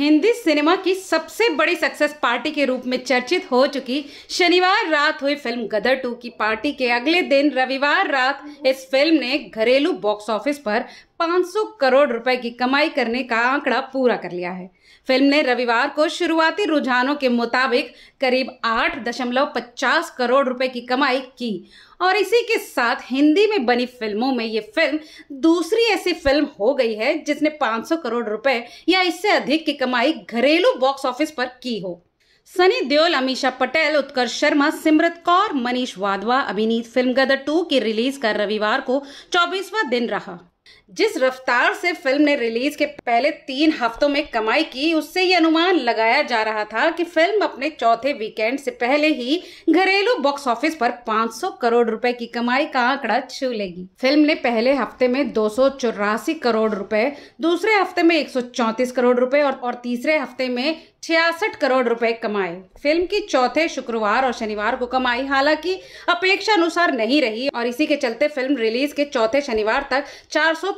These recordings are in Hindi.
हिंदी सिनेमा की सबसे बड़ी सक्सेस पार्टी के रूप में चर्चित हो चुकी शनिवार रात हुई फिल्म गदर टू की पार्टी के अगले दिन रविवार रात इस फिल्म ने घरेलू बॉक्स ऑफिस पर 500 करोड़ रुपए की कमाई करने का आंकड़ा पूरा कर लिया है फिल्म ने रविवार को शुरुआती रुझानों के मुताबिक करीब 8.50 करोड़ रुपए की कमाई की और इसी के साथ हिंदी में बनी फिल्मों में ये फिल्म दूसरी ऐसी फिल्म हो गई है जिसने 500 करोड़ रुपए या इससे अधिक की कमाई घरेलू बॉक्स ऑफिस पर की हो सनी देओल अमीशा पटेल उत्कर्ष शर्मा सिमरत कौर मनीष वाधवा अभिनीत फिल्म गदर टू की रिलीज का रविवार को चौबीसवा दिन रहा जिस रफ्तार से फिल्म ने रिलीज के पहले तीन हफ्तों में कमाई की उससे ये अनुमान लगाया जा रहा था कि फिल्म अपने चौथे वीकेंड से पहले ही घरेलू बॉक्स ऑफिस पर 500 करोड़ रुपए की कमाई का आंकड़ा छू लेगी फिल्म ने पहले हफ्ते में दो करोड़ रुपए दूसरे हफ्ते में एक करोड़ रुपए और, और तीसरे हफ्ते में छियासठ करोड़ रुपए कमाए फिल्म की चौथे शुक्रवार और शनिवार को कमाई हालांकि अपेक्षा अनुसार नहीं रही और इसी के चलते फिल्म रिलीज के चौथे शनिवार तक चार सौ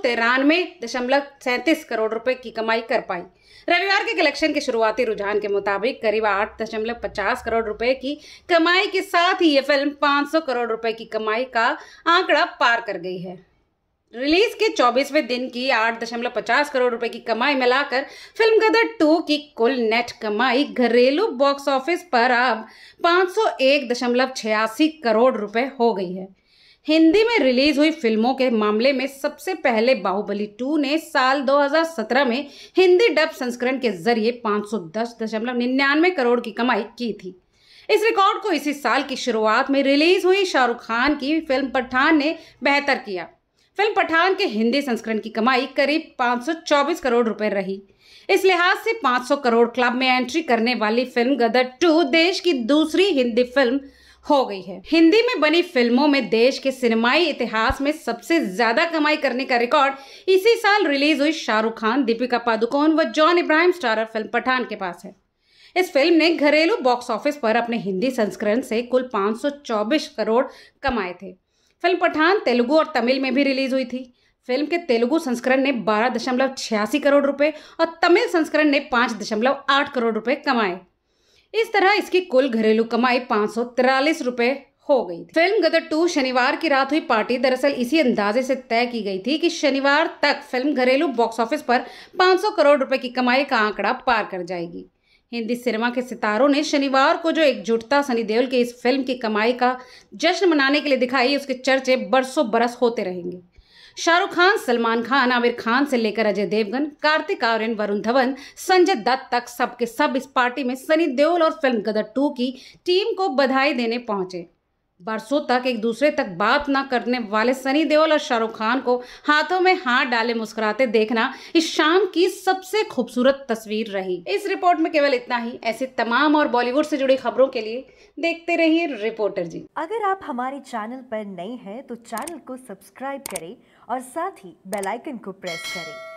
करोड़ रुपए की कमाई कर पाई रविवार के कलेक्शन के शुरुआती रुझान के मुताबिक करीब आठ दशमलव पचास करोड़ रुपए की कमाई के साथ ही ये फिल्म 500 करोड़ रुपए की कमाई का आंकड़ा पार कर गई है रिलीज के 24वें दिन की 8.50 करोड़ रुपए की कमाई मिलाकर फिल्म गदर 2 की कुल नेट कमाई घरेलू बॉक्स ऑफिस पर अब पाँच करोड़ रुपए हो गई है हिंदी में रिलीज हुई फिल्मों के मामले में सबसे पहले बाहुबली 2 ने साल 2017 में हिंदी डब संस्करण के जरिए 510.99 करोड़ की कमाई की थी इस रिकॉर्ड को इसी साल की शुरुआत में रिलीज हुई शाहरुख खान की फिल्म पठान ने बेहतर किया फिल्म पठान के हिंदी संस्करण की कमाई करीब 524 करोड़ रुपए रही इस लिहाज से 500 करोड़ क्लब में एंट्री करने वाली फिल्म गदर टू देश की दूसरी हिंदी फिल्म हो गई है हिंदी में बनी फिल्मों में देश के सिनेमाई इतिहास में सबसे ज्यादा कमाई करने का रिकॉर्ड इसी साल रिलीज हुई शाहरुख खान दीपिका पादुकोण व जॉन इब्राहिम स्टारर फिल्म पठान के पास है इस फिल्म ने घरेलू बॉक्स ऑफिस पर अपने हिंदी संस्करण से कुल 524 करोड़ कमाए थे फिल्म पठान तेलुगु और तमिल में भी रिलीज हुई थी फिल्म के तेलुगु संस्करण ने बारह दशमलव छियासी करोड़ रुपए और तमिल संस्करण ने पाँच दशमलव आठ करोड़ रुपए कमाए इस तरह इसकी कुल घरेलू कमाई पाँच सौ तिरालीस हो गई थी फिल्म गदर टू शनिवार की रात हुई पार्टी दरअसल इसी अंदाजे से तय की गई थी कि शनिवार तक फिल्म घरेलू बॉक्स ऑफिस पर 500 करोड़ रुपए की कमाई का आंकड़ा पार कर जाएगी हिंदी सिनेमा के सितारों ने शनिवार को जो एकजुटता सनी देओल की इस फिल्म की कमाई का जश्न मनाने के लिए दिखाई उसके चर्चे बरसों बरस होते रहेंगे शाहरुख खान सलमान खान आमिर खान से लेकर अजय देवगन कार्तिक आर्यन वरुण धवन संजय दत्त तक सबके सब इस पार्टी में सनी देओल और फिल्म गदर टू की टीम को बधाई देने पहुंचे बरसों तक एक दूसरे तक बात ना करने वाले सनी देओल और शाहरुख खान को हाथों में हाथ डाले मुस्कुराते देखना इस शाम की सबसे खूबसूरत तस्वीर रही इस रिपोर्ट में केवल इतना ही ऐसे तमाम और बॉलीवुड से जुड़ी खबरों के लिए देखते रहिए रिपोर्टर जी अगर आप हमारे चैनल पर नए हैं तो चैनल को सब्सक्राइब करें और साथ ही बेलाइकन को प्रेस करें